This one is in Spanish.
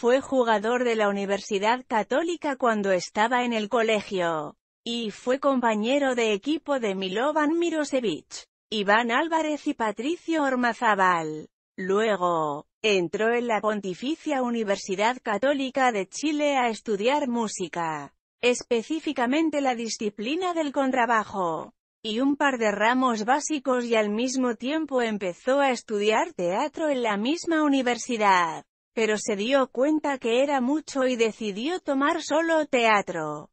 fue jugador de la Universidad Católica cuando estaba en el colegio, y fue compañero de equipo de Milovan Mirosevich, Iván Álvarez y Patricio Ormazábal. Luego, entró en la Pontificia Universidad Católica de Chile a estudiar música, específicamente la disciplina del contrabajo y un par de ramos básicos y al mismo tiempo empezó a estudiar teatro en la misma universidad pero se dio cuenta que era mucho y decidió tomar solo teatro.